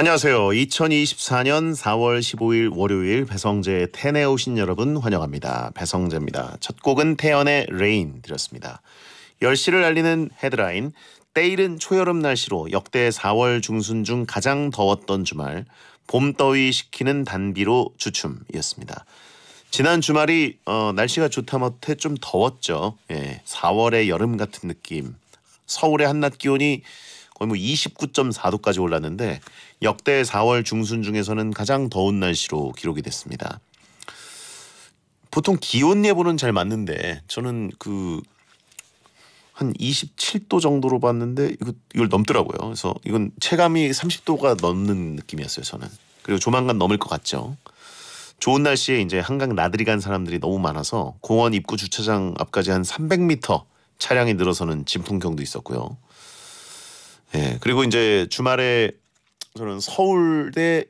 안녕하세요. 2024년 4월 15일 월요일 배성재 텐에 오신 여러분 환영합니다. 배성재입니다. 첫 곡은 태연의 레인 드렸습니다. 10시를 알리는 헤드라인 때일은 초여름 날씨로 역대 4월 중순 중 가장 더웠던 주말 봄더위 식히는 단비로 주춤이었습니다. 지난 주말이 어, 날씨가 좋다못해 좀 더웠죠. 예, 4월의 여름 같은 느낌. 서울의 한낮 기온이 거의 뭐 29.4도까지 올랐는데 역대 4월 중순 중에서는 가장 더운 날씨로 기록이 됐습니다. 보통 기온 예보는 잘 맞는데 저는 그 한 27도 정도로 봤는데 이거 이걸 넘더라고요. 그래서 이건 체감이 30도가 넘는 느낌이었어요. 저는 그리고 조만간 넘을 것 같죠. 좋은 날씨에 이제 한강 나들이 간 사람들이 너무 많아서 공원 입구 주차장 앞까지 한 300m 차량이 늘어서는 진풍경도 있었고요. 예. 그리고 이제 주말에 저는 서울대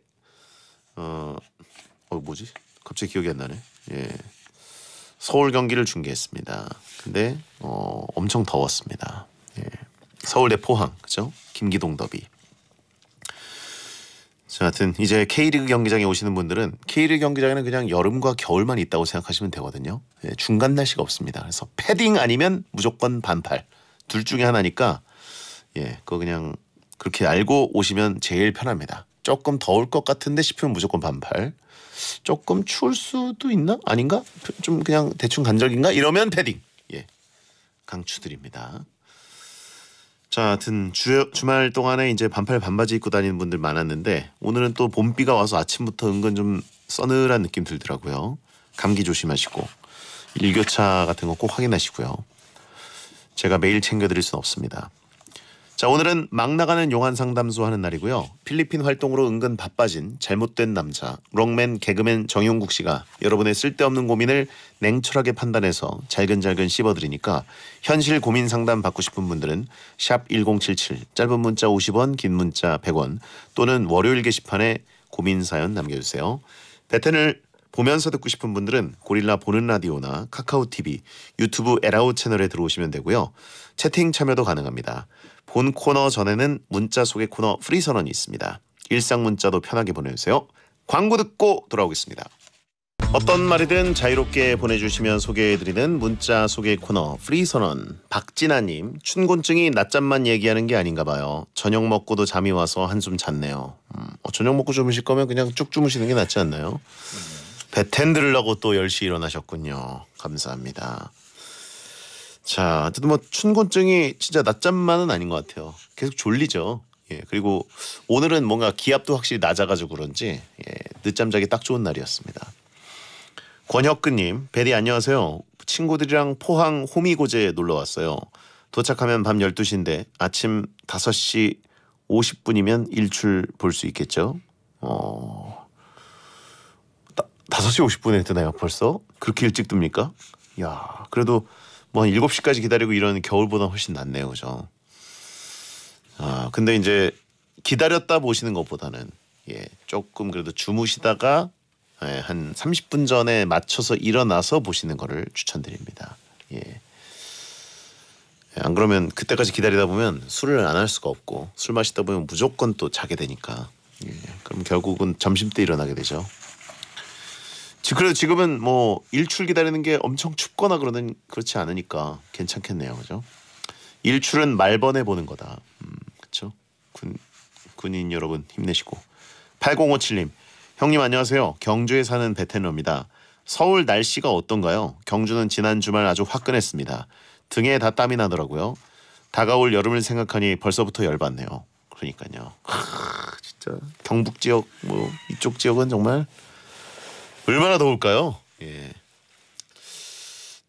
어, 어 뭐지? 갑자기 기억이 안 나네. 예. 서울 경기를 중계했습니다. 근데 어, 엄청 더웠습니다. 예. 서울대 포항 그죠? 김기동 더비. 자, 하여튼 이제 K리그 경기장에 오시는 분들은 K리그 경기장에는 그냥 여름과 겨울만 있다고 생각하시면 되거든요. 예, 중간 날씨가 없습니다. 그래서 패딩 아니면 무조건 반팔 둘 중에 하나니까 예, 그거 그냥 그렇게 알고 오시면 제일 편합니다. 조금 더울 것 같은데 싶으면 무조건 반팔. 조금 추울 수도 있나? 아닌가? 좀 그냥 대충 간적인가? 이러면 패딩. 예. 강추드립니다. 자, 하여튼 주, 주말 동안에 이제 반팔 반바지 입고 다니는 분들 많았는데 오늘은 또 봄비가 와서 아침부터 은근 좀서늘한 느낌 들더라고요. 감기 조심하시고 일교차 같은 거 꼭 확인하시고요. 제가 매일 챙겨드릴 수는 없습니다. 자 오늘은 막 나가는 용한 상담소 하는 날이고요. 필리핀 활동으로 은근 바빠진 잘못된 남자 롱맨 개그맨 정용국 씨가 여러분의 쓸데없는 고민을 냉철하게 판단해서 잘근잘근 씹어드리니까 현실 고민 상담 받고 싶은 분들은 샵 1077 짧은 문자 50원 긴 문자 100원 또는 월요일 게시판에 고민 사연 남겨주세요. 배텐을 보면서 듣고 싶은 분들은 고릴라 보는 라디오나 카카오 TV, 유튜브 에라우 채널에 들어오시면 되고요. 채팅 참여도 가능합니다. 본 코너 전에는 문자 소개 코너 프리 선언이 있습니다. 일상 문자도 편하게 보내주세요. 광고 듣고 돌아오겠습니다. 어떤 말이든 자유롭게 보내주시면 소개해드리는 문자 소개 코너 프리 선언 박진아님 춘곤증이 낮잠만 얘기하는 게 아닌가 봐요 저녁 먹고도 잠이 와서 한숨 잤네요 음, 어, 저녁 먹고 주무실 거면 그냥 쭉 주무시는 게 낫지 않나요? 네. 배텐 들으려고 또 10시 일어나셨군요 감사합니다 자, 어쨌든 뭐 춘곤증이 진짜 낮잠만은 아닌 것 같아요. 계속 졸리죠. 예, 그리고 오늘은 뭔가 기압도 확실히 낮아가지고 그런지 예, 늦잠 자기 딱 좋은 날이었습니다. 권혁근님, 베리 안녕하세요. 친구들이랑 포항 호미고제에 놀러 왔어요. 도착하면 밤 12시인데 아침 5시 50분이면 일출 볼 수 있겠죠? 어... 다, 5시 50분에 뜨나요 벌써? 그렇게 일찍 뜹니까? 야 그래도 뭐한 7시까지 기다리고 이런 겨울보다 훨씬 낫네요. 그죠? 아, 근데 이제 기다렸다 보시는 것보다는 예, 조금 그래도 주무시다가 예, 한 30분 전에 맞춰서 일어나서 보시는 거를 추천드립니다. 예. 예 안 그러면 그때까지 기다리다 보면 술을 안 할 수가 없고 술 마시다 보면 무조건 또 자게 되니까 예, 그럼 결국은 점심 때 일어나게 되죠. 그래도 지금은 뭐 일출 기다리는 게 엄청 춥거나 그러는 그렇지 않으니까 괜찮겠네요, 그죠? 일출은 말번에 보는 거다. 음, 그렇죠? 군 군인 여러분 힘내시고. 8057님, 형님 안녕하세요. 경주에 사는 베테너입니다. 서울 날씨가 어떤가요? 경주는 지난 주말 아주 화끈했습니다. 등에 다 땀이 나더라고요. 다가올 여름을 생각하니 벌써부터 열받네요. 그러니까요. 하, 진짜 경북 지역 뭐 이쪽 지역은 정말 얼마나 더울까요? 예.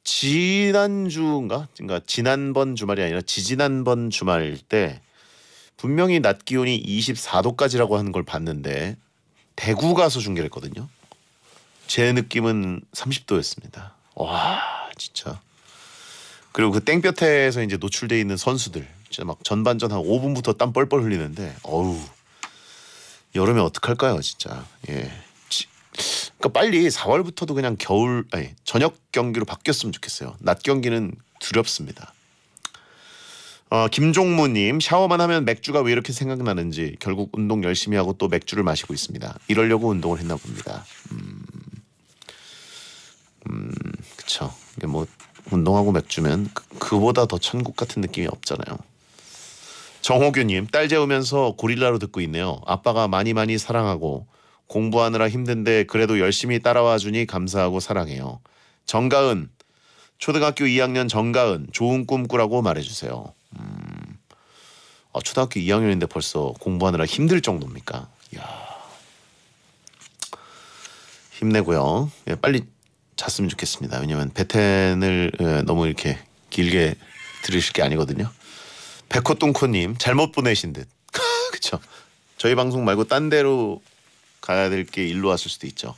지난주인가? 그러니까 지난번 주말이 아니라 지지난번 주말 때 분명히 낮 기온이 24도까지라고 하는 걸 봤는데 대구 가서 중계를 했거든요. 제 느낌은 30도였습니다. 와 진짜. 그리고 그 땡볕에서 이제 노출돼 있는 선수들 진짜 막 전반전 한 5분부터 땀 뻘뻘 흘리는데 어우 여름에 어떡할까요 진짜 예. 그러니까 빨리 4월부터도 그냥 겨울 아니 저녁 경기로 바뀌었으면 좋겠어요. 낮 경기는 두렵습니다. 어, 김종무님 샤워만 하면 맥주가 왜 이렇게 생각나는지 결국 운동 열심히 하고 또 맥주를 마시고 있습니다. 이러려고 운동을 했나 봅니다. 음, 음 그쵸. 이게 뭐 운동하고 맥주면 그, 그보다 더 천국 같은 느낌이 없잖아요. 정호규님 딸 재우면서 고릴라로 듣고 있네요. 아빠가 많이 많이 사랑하고 공부하느라 힘든데 그래도 열심히 따라와 주니 감사하고 사랑해요. 정가은 초등학교 2학년 정가은 좋은 꿈 꾸라고 말해주세요. 음, 아, 초등학교 2학년인데 벌써 공부하느라 힘들 정도입니까? 이야, 힘내고요. 예, 빨리 잤으면 좋겠습니다. 왜냐면 배텐을 예, 너무 이렇게 길게 들으실 게 아니거든요. 백호똥코님 잘못 보내신 듯. 그쵸? 저희 방송 말고 딴 데로 가야 될 게 일로 왔을 수도 있죠.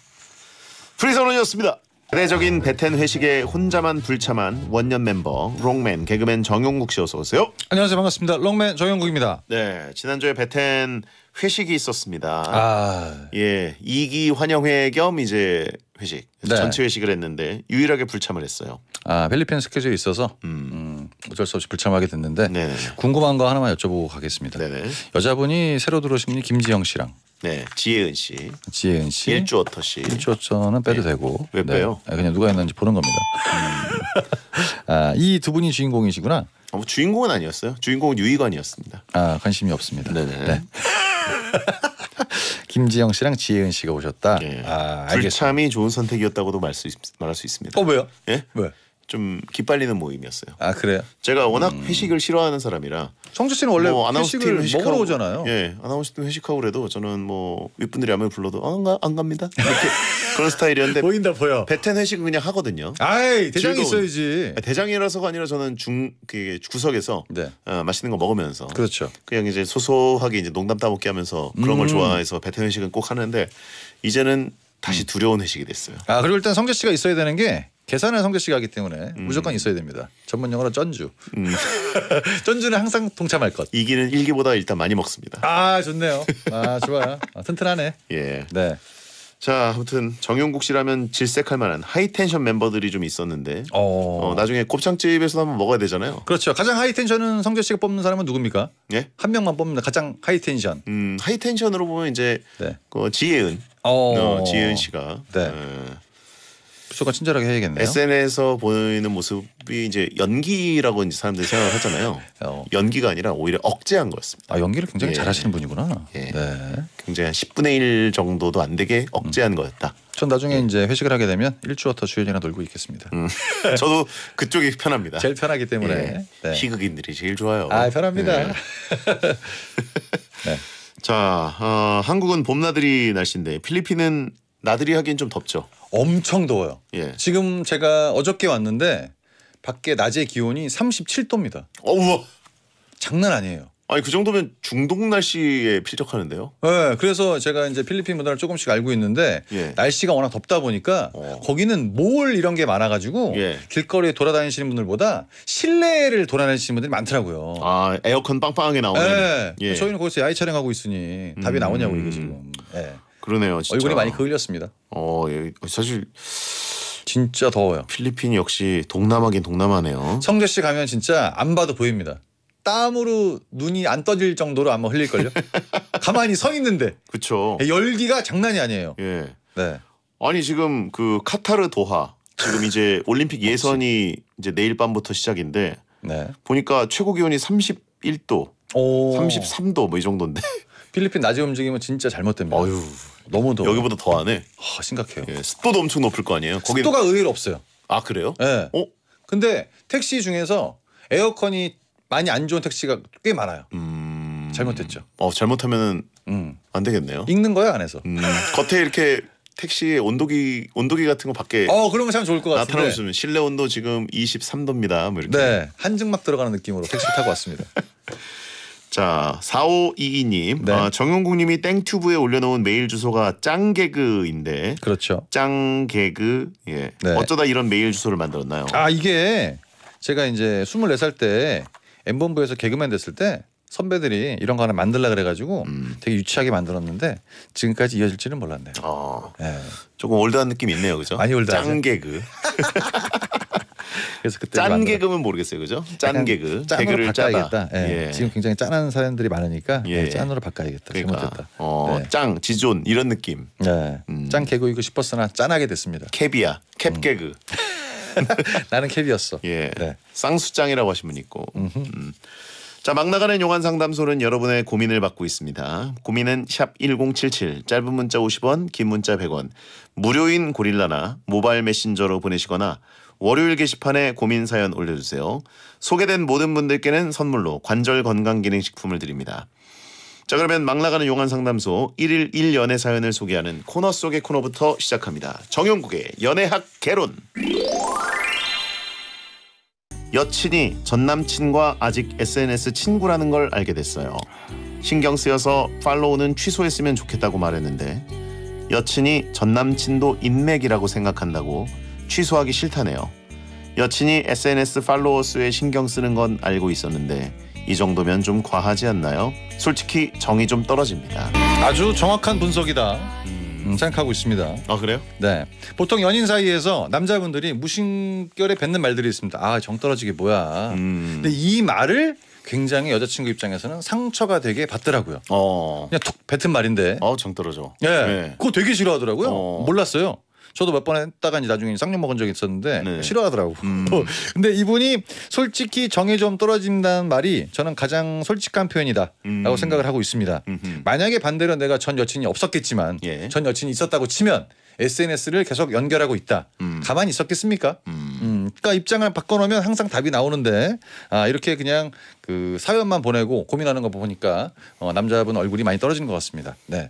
프리선언이었습니다. 대대적인 베텐 회식에 혼자만 불참한 원년 멤버 롱맨 개그맨 정용국 씨 어서 오세요. 안녕하세요 반갑습니다. 롱맨 정용국입니다. 네 지난주에 베텐 회식이 있었습니다. 아... 예 2기 환영회 겸 이제 회식 네. 전체 회식을 했는데 유일하게 불참을 했어요. 아 필리핀 스케줄이 있어서. 음. 음. 어쩔 수 없이 불참하게 됐는데 네네. 궁금한 거 하나만 여쭤보고 가겠습니다. 네네. 네. 여자분이 새로 들어오신 분이 김지영 씨랑 네, 지혜은 씨, 지혜은 씨, 일주어터 씨, 일주어터는 빼도 네. 되고 왜 네. 빼요? 네. 그냥 누가 했는지 보는 겁니다. 음. 아, 이두 분이 주인공이시구나. 어, 뭐 주인공은 아니었어요. 주인공은 유희관이었습니다. 아 관심이 없습니다. 네네. 네. 네. 김지영 씨랑 지혜은 씨가 오셨다. 네. 아, 알겠습니다. 불참이 좋은 선택이었다고도 말수 말할 수 있습니다. 어 왜요? 예? 왜? 좀 기빨리는 모임이었어요. 아 그래요? 제가 워낙 음. 회식을 싫어하는 사람이라. 성재 씨는 원래 뭐 회식을 회식하 먹으러 오잖아요. 예, 아나운서팀 회식하고 그래도 저는 뭐 윗분들이 아무리 불러도 어, 안, 가, 안 갑니다. 이렇게 그런 스타일이었는데 보인다 보여. 베텐 회식은 그냥 하거든요. 아이 대장이 있어야지. 아, 대장이라서가 아니라 저는 중 그 구석에서 네. 어, 맛있는 거 먹으면서 그렇죠. 그냥 이제 소소하게 이제 농담 따먹기 하면서 그런 음. 걸 좋아해서 베텐 회식은 꼭 하는데 이제는 다시 음. 두려운 회식이 됐어요. 아 그리고 일단 성재 씨가 있어야 되는 게 계산을 성재 씨가 하기 때문에 음. 무조건 있어야 됩니다. 전문 용어로 쩐주. 음. 쩐주는 항상 동참할 것. 이기는 일기보다 일단 많이 먹습니다. 아 좋네요. 아 좋아요. 아, 튼튼하네. 예. 네. 자 아무튼 정용국 씨라면 질색할 만한 하이텐션 멤버들이 좀 있었는데 어... 어 나중에 곱창집에서 한번 먹어야 되잖아요. 그렇죠. 가장 하이텐션은 성재 씨가 뽑는 사람은 누굽니까? 예? 한 명만 뽑는다. 가장 하이텐션. 음 하이텐션으로 보면 이제 네. 그 지혜은. 어... 어 지혜은 씨가. 네. 어, 주소가 친절하게 해야겠네요. SNS에서 보이는 모습이 이제 연기라고 이제 사람들이 생각 하잖아요. 어. 연기가 아니라 오히려 억제한 거였습니다. 아 연기를 굉장히 예. 잘하시는 분이구나. 예. 네. 굉장히 한 10분의 1 정도도 안 되게 억제한 음. 거였다. 전 나중에 음. 이제 회식을 하게 되면 일주어 더 주연이랑 놀고 있겠습니다. 음. 저도 그쪽이 편합니다. 제일 편하기 때문에 예. 네. 희극인들이 제일 좋아요. 아 편합니다. 예. 네. 네. 자, 어, 한국은 봄나들이 날씨인데 필리핀은 나들이 하기엔 좀 덥죠. 엄청 더워요. 예. 지금 제가 어저께 왔는데 밖에 낮의 기온이 37도입니다. 어, 우와. 장난 아니에요. 아니 그 정도면 중동 날씨에 필적하는데요. 네, 예, 그래서 제가 이제 필리핀 문화를 조금씩 알고 있는데 예. 날씨가 워낙 덥다 보니까 어. 거기는 몰 이런 게 많아가지고 예. 길거리에 돌아다니시는 분들보다 실내를 돌아다니시는 분들이 많더라고요. 아 에어컨 빵빵하게 나오는. 네, 예. 저희는 거기서 야외 촬영하고 있으니 답이 음. 나오냐고 이게 지금. 예. 그러네요. 진짜. 얼굴이 많이 그을렸습니다. 어, 예. 사실 진짜 더워요. 필리핀 역시 동남아긴 동남아네요. 성재씨 가면 진짜 안 봐도 보입니다. 땀으로 눈이 안 떠질 정도로 아마 흘릴걸요. 가만히 서 있는데. 그렇죠. 열기가 장난이 아니에요. 예. 네. 아니 지금 그 카타르 도하 지금 이제 올림픽 예선이 이제 내일 밤부터 시작인데 네. 보니까 최고 기온이 31도, 오. 33도 뭐 이 정도인데 필리핀 낮에 움직이면 진짜 잘못됩니다. 어휴, 너무 더워. 여기보다 더하네. 아, 심각해요. 예, 습도도 엄청 높을 거 아니에요. 거긴... 습도가 의외로 없어요. 아 그래요? 예. 어? 근데 택시 중에서 에어컨이 많이 안 좋은 택시가 꽤 많아요. 음... 잘못됐죠. 어 잘못하면은 음. 안 되겠네요. 읽는 거예요 안에서. 음, 겉에 이렇게 택시의 온도기 온도기 같은 거 밖에 어 그런 거 참 좋을 것 같은데 나타나주시면 실내 온도 지금 23도입니다. 뭐 이렇게. 네 한증막 들어가는 느낌으로 택시 타고 왔습니다. 자, 4522님. 네. 어, 아, 정용국 님이 땡튜브에 올려놓은 메일 주소가 짱개그인데. 그렇죠. 짱개그. 예. 네. 어쩌다 이런 메일 주소를 만들었나요? 아, 이게 제가 이제 24살 때 M본부에서 개그맨 됐을 때 선배들이 이런 거 하나 만들라 그래가지고 음. 되게 유치하게 만들었는데 지금까지 이어질지는 몰랐네요. 어. 네. 조금 올드한 느낌 있네요, 그죠? 많이 올드하죠. 짱개그. 그래서 그때 짠 개그면 모르겠어요, 그죠? 짠 개그, 개그를 짜다. 예. 예. 지금 굉장히 짠한 사람들이 많으니까 예, 예. 짠으로 바꿔야겠다. 그러니까. 잘못됐다. 어, 네. 짱, 지존 이런 느낌. 네. 음. 짠 개그이고 싶었으나 짠하게 됐습니다. 캡이야, 캡 음. 개그. 나는 캡이었어. 예. 네. 쌍수짱이라고 하신 분 있고. 음. 자, 막 나가는 용안 상담소는 여러분의 고민을 받고 있습니다. 고민은 샵 1077, 짧은 문자 50원, 긴 문자 100원, 무료인 고릴라나 모바일 메신저로 보내시거나 월요일 게시판에 고민 사연 올려주세요. 소개된 모든 분들께는 선물로 관절 건강기능식품을 드립니다. 자 그러면 막 나가는 용안 상담소 1일 1연애 사연을 소개하는 코너 속의 코너부터 시작합니다. 정용국의 연애학 개론 여친이 전남친과 아직 SNS 친구라는 걸 알게 됐어요. 신경 쓰여서 팔로우는 취소했으면 좋겠다고 말했는데 여친이 전남친도 인맥이라고 생각한다고 취소하기 싫다네요. 여친이 SNS 팔로워 수에 신경 쓰는 건 알고 있었는데 이 정도면 좀 과하지 않나요? 솔직히 정이 좀 떨어집니다. 아주 정확한 분석이다. 음. 생각하고 있습니다. 아 그래요? 네. 보통 연인 사이에서 남자분들이 무심결에 뱉는 말들이 있습니다. 아 정 떨어지게 뭐야. 음. 근데 이 말을 굉장히 여자친구 입장에서는 상처가 되게 받더라고요. 어. 그냥 툭 뱉은 말인데. 어 정 떨어져. 예. 네. 네. 그거 되게 싫어하더라고요. 어. 몰랐어요. 저도 몇 번 했다가 이제 나중에 쌍욕 먹은 적이 있었는데 네. 싫어하더라고. 음. 근데 이분이 솔직히 정이 좀 떨어진다는 말이 저는 가장 솔직한 표현이다라고 음. 생각을 하고 있습니다. 음흠. 만약에 반대로 내가 전 여친이 없었겠지만 예. 전 여친이 있었다고 치면 SNS를 계속 연결하고 있다. 음. 가만히 있었겠습니까? 음. 음. 그러니까 입장을 바꿔놓으면 항상 답이 나오는데 아 이렇게 그냥 그 사연만 보내고 고민하는 거 보니까 어, 남자분 얼굴이 많이 떨어진 것 같습니다. 네.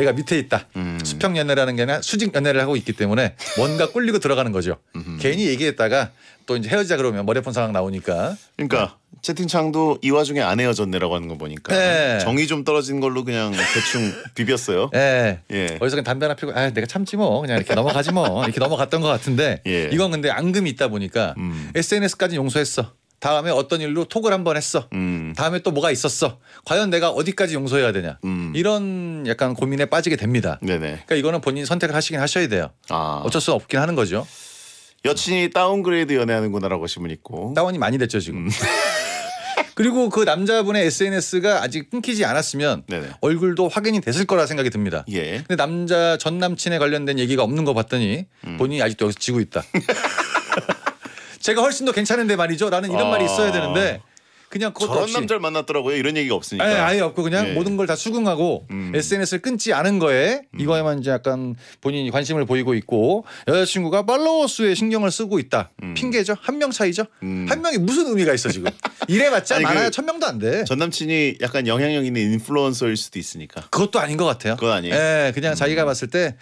내가 밑에 있다. 음. 수평 연애라는 게 아니라 수직 연애를 하고 있기 때문에 뭔가 꿀리고 들어가는 거죠. 음. 괜히 얘기했다가 또 이제 헤어지자 그러면 머리아픈 상황 나오니까. 그러니까 채팅창도 이 와중에 안 헤어졌네라고 하는 거 보니까 네. 정이 좀 떨어진 걸로 그냥 대충 비볐어요. 네. 예. 어디서 그냥 담배 나 피고 아 내가 참지 뭐 그냥 이렇게 넘어가지 뭐 이렇게 넘어갔던 것 같은데 예. 이건 근데 앙금이 있다 보니까 음. SNS까지 용서했어. 다음에 어떤 일로 톡을 한 번 했어. 음. 다음에 또 뭐가 있었어. 과연 내가 어디까지 용서해야 되냐. 음. 이런 약간 고민에 빠지게 됩니다. 네네. 그러니까 이거는 본인 선택을 하시긴 하셔야 돼요. 아. 어쩔 수 없긴 하는 거죠. 여친이 다운그레이드 연애하는구나라고 하시면 있고. 다운이 많이 됐죠 지금. 음. 그리고 그 남자분의 SNS가 아직 끊기지 않았으면 네네. 얼굴도 확인이 됐을 거라 생각이 듭니다. 예. 근데 남자 전 남친에 관련된 얘기가 없는 거 봤더니 음. 본인이 아직도 여기서 지고 있다. 제가 훨씬 더 괜찮은데 말이죠. 라는 이런 말이 아. 있어야 되는데 그냥 그것도 저런 없이 남자를 만났더라고요. 이런 얘기가 없으니까. 아예, 아예 없고 그냥 예. 모든 걸 다 수긍하고 음. SNS를 끊지 않은 거에 음. 이거에만 이제 약간 본인이 관심을 보이고 있고 여자친구가 팔로워 수에 신경을 쓰고 있다. 음. 핑계죠. 한 명 차이죠. 음. 한 명이 무슨 의미가 있어 지금. 이래봤자 아니, 그 많아야 그천 명도 안 돼. 전 남친이 약간 영향력 있는 인플루언서일 수도 있으니까. 그것도 아닌 것 같아요. 그건 아니에요. 예, 그냥 음. 자기가 봤을 때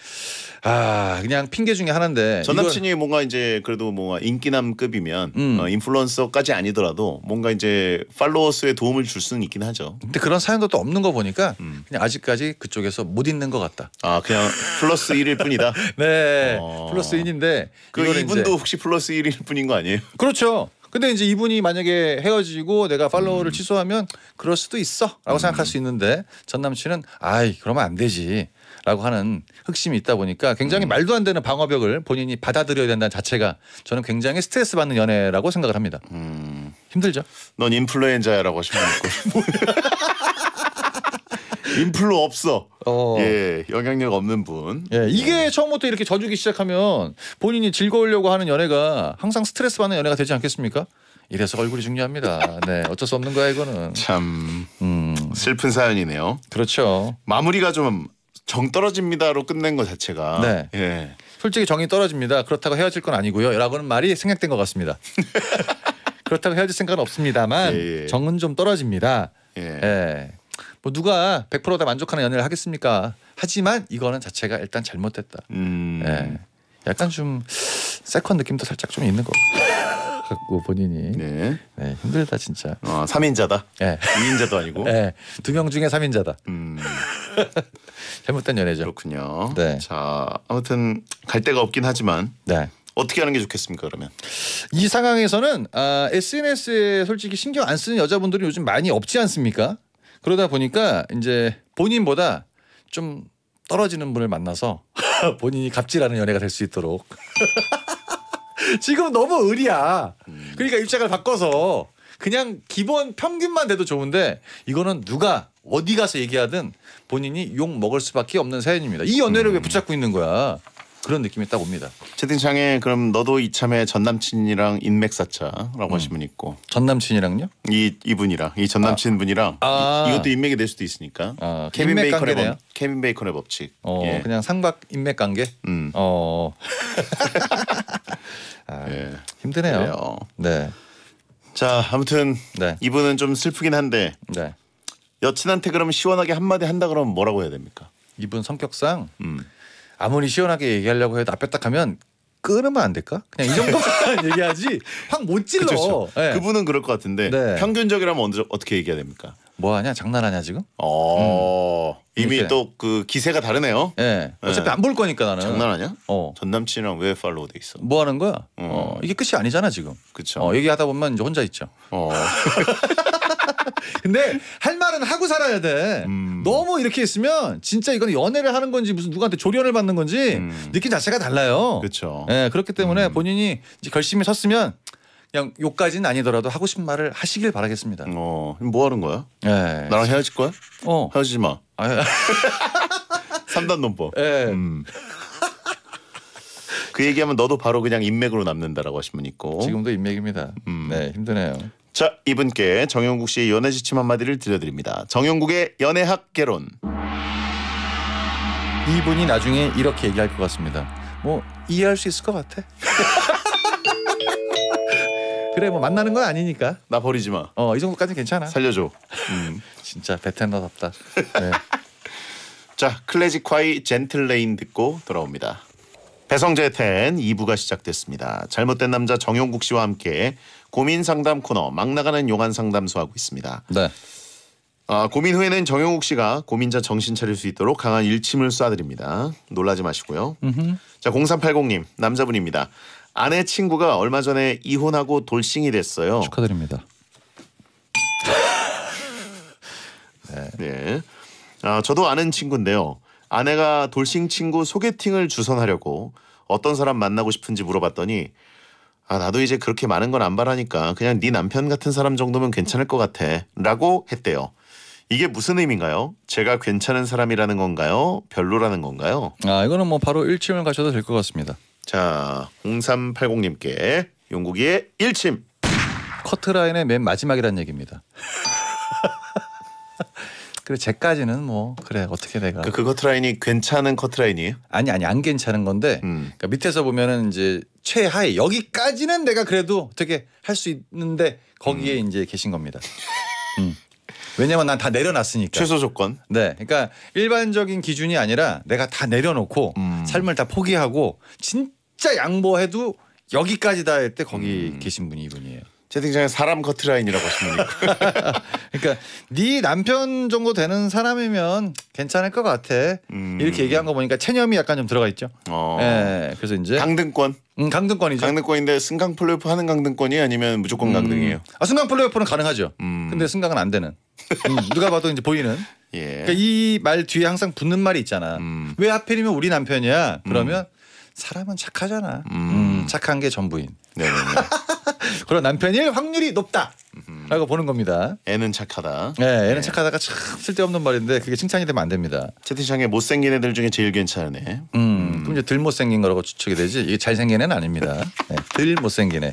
아, 그냥 핑계 중에 하나인데. 전 남친이 뭔가 이제 그래도 뭔가 인기남급이면 음. 어, 인플루언서까지 아니더라도 뭔가 이제 이 팔로워 수에 도움을 줄 수는 있긴 하죠. 근데 그런 사연도 또 없는 거 보니까 음. 그냥 아직까지 그쪽에서 못 있는 것 같다. 아 그냥 플러스 1일 뿐이다. 네, 어. 플러스 1인데 그 이분도 이제... 혹시 플러스 1일 뿐인 거 아니에요? 그렇죠. 근데 이제 이분이 만약에 헤어지고 내가 팔로워를 음. 취소하면 그럴 수도 있어라고 음. 생각할 수 있는데 전 남친은 아이 그러면 안 되지. 라고 하는 흑심이 있다 보니까 굉장히 음. 말도 안 되는 방어벽을 본인이 받아들여야 된다는 자체가 저는 굉장히 스트레스 받는 연애라고 생각을 합니다. 음. 힘들죠. 넌 인플루엔자야라고 하시면 고 인플루 없어. 어. 예, 영향력 없는 분. 예, 이게 어. 처음부터 이렇게 져주기 시작하면 본인이 즐거우려고 하는 연애가 항상 스트레스 받는 연애가 되지 않겠습니까? 이래서 얼굴이 중요합니다. 네, 어쩔 수 없는 거야 이거는. 참 음. 슬픈 사연이네요. 그렇죠. 마무리가 좀 정 떨어집니다로 끝낸 것 자체가. 네. 예. 솔직히 정이 떨어집니다. 그렇다고 헤어질 건 아니고요. 라고는 말이 생략된 것 같습니다. 그렇다고 헤어질 생각은 없습니다만 예, 예. 정은 좀 떨어집니다. 예. 예. 뭐 누가 100%다 만족하는 연애를 하겠습니까? 하지만 이거는 자체가 일단 잘못됐다. 음. 예. 약간 좀 세컨 느낌도 살짝 좀 있는 것 같고 본인이 네. 네 힘들다 진짜. 어, 아, 3인자다. 예. 2인자도 아니고. 예. 두명 중에 3인자다. 음. 잘못된 연애죠. 그렇군요. 네. 자, 아무튼 갈 데가 없긴 하지만 네. 어떻게 하는 게 좋겠습니까 그러면? 이 상황에서는 아, SNS에 솔직히 신경 안 쓰는 여자분들이 요즘 많이 없지 않습니까? 그러다 보니까 이제 본인보다 좀 떨어지는 분을 만나서 본인이 갑질하는 연애가 될 수 있도록 지금 너무 의리야 음. 그러니까 입장을 바꿔서 그냥 기본 평균만 돼도 좋은데 이거는 누가 어디 가서 얘기하든 본인이 욕 먹을 수밖에 없는 사연입니다. 이 연애를 음. 왜 붙잡고 있는 거야? 그런 느낌이 딱 옵니다. 채팅창에 그럼 너도 이참에 전 남친이랑 인맥 사차라고 음. 하시면 있고. 전 남친이랑요? 이 이분이랑 이전 남친 아. 분이랑 아. 이, 것도 인맥이 될 수도 있으니까. 아, 케빈 베이컨의 법, 케빈 베이컨의 법칙. 어, 예. 그냥 상박 인맥 관계. 음. 어. 아, 예. 힘드네요. 그래요. 네. 자 아무튼 네. 이분은 좀 슬프긴 한데 네. 여친한테 그러면 시원하게 한마디 한다 그러면 뭐라고 해야 됩니까? 이분 성격상 음. 아무리 시원하게 얘기하려고 해도 앞에 딱 하면 끊으면 안 될까? 그냥 이 정도만 얘기하지 확 못찔러 네. 예. 그분은 그럴 것 같은데 네. 평균적이라면 언제 어떻게 얘기해야 됩니까? 뭐하냐 장난하냐 지금? 어 음. 이미 또 그 기세가 다르네요. 예. 네. 어차피 네. 안볼 거니까 나는. 장난하냐? 어. 전 남친이랑 왜 팔로우 돼 있어? 뭐 하는 거야? 음. 어. 이게 끝이 아니잖아 지금. 그렇죠. 어, 얘기하다 보면 이제 혼자 있죠. 어. 근데 할 말은 하고 살아야 돼. 음. 너무 이렇게 있으면 진짜 이건 연애를 하는 건지 무슨 누구한테 조련을 받는 건지 음. 느낌 자체가 달라요. 그렇죠. 예, 네, 그렇기 때문에 음. 본인이 이제 결심이 섰으면 그냥 욕까지는 아니더라도 하고 싶은 말을 하시길 바라겠습니다. 어, 뭐 하는 거야? 예. 나랑 헤어질 거야? 어. 헤어지지 마. 3단 아, 예. 논법. 예. 음. 그 얘기하면 너도 바로 그냥 인맥으로 남는다라고 하신 분 있고. 지금도 인맥입니다. 음. 네, 힘드네요. 자, 이분께 정영국 씨의 연애 지침 한마디를 들려드립니다. 정영국의 연애학 개론. 이분이 나중에 이렇게 얘기할 것 같습니다. 뭐 이해할 수 있을 것 같아. 그래 뭐 만나는 건 아니니까. 나 버리지 마. 어 이 정도까지 괜찮아. 살려줘. 음. 진짜 베텐더답다 네. 자 클래식 콰이 젠틀레인 듣고 돌아옵니다. 배성재 텐 2부가 시작됐습니다. 잘못된 남자 정용국 씨와 함께 고민 상담 코너 막 나가는 용한 상담소 하고 있습니다. 네. 아, 고민 후에는 정영욱 씨가 고민자 정신 차릴 수 있도록 강한 일침을 쏴드립니다. 놀라지 마시고요. 음흠. 자, 0380님 남자분입니다. 아내 친구가 얼마 전에 이혼하고 돌싱이 됐어요. 축하드립니다. 네. 네. 아, 저도 아는 친구인데요. 아내가 돌싱 친구 소개팅을 주선하려고 어떤 사람 만나고 싶은지 물어봤더니 아 나도 이제 그렇게 많은 건 안 바라니까 그냥 네 남편 같은 사람 정도면 괜찮을 것 같아 라고 했대요. 이게 무슨 의미인가요? 제가 괜찮은 사람이라는 건가요? 별로라는 건가요? 아 이거는 뭐 바로 1침을 가셔도 될 것 같습니다. 자, 0380님께 용국이의 일침. 커트라인의 맨 마지막이란 얘기입니다. 그래 제까지는 뭐 그래 어떻게 내가 그, 그 커트라인이 괜찮은 커트라인이에요? 아니 아니 안 괜찮은 건데 음. 그러니까 밑에서 보면은 이제 최하의 여기까지는 내가 그래도 어떻게 할 수 있는데 거기에 음. 이제 계신 겁니다. 음. 왜냐면 난 다 내려놨으니까 최소 조건. 네, 그러니까 일반적인 기준이 아니라 내가 다 내려놓고 음. 삶을 다 포기하고 진 진짜 양보해도 여기까지다 할 때 거기 음. 계신 분이 이분이에요. 채팅창에 사람 커트라인이라고 하신 분이 있고. 그러니까 네 남편 정도 되는 사람이면 괜찮을 것 같아. 음. 이렇게 얘기한 거 보니까 체념이 약간 좀 들어가 있죠. 어. 예. 그래서 이제 강등권. 음, 강등권이죠. 강등권인데 승강 플레이오프 하는 강등권이 아니면 무조건 음. 강등이에요. 아, 승강 플레이오프는 가능하죠. 음. 근데 승강은 안 되는. 음, 누가 봐도 이제 보이는. 예. 그러니까 이 말 뒤에 항상 붙는 말이 있잖아. 왜 하필이면 우리 남편이야? 그러면 사람은 착하잖아. 음. 착한 게 전부인. 그럼 남편일 확률이 높다. 라고 보는 겁니다. 애는 착하다. 네, 애는 네. 착하다가 참 쓸데없는 말인데 그게 칭찬이 되면 안 됩니다. 채팅창에 못생긴 애들 중에 제일 괜찮은 애. 음, 음. 그럼 이제 덜 못생긴 거라고 추측이 되지 이게 잘생긴 애는 아닙니다. 네, 덜 못생긴 애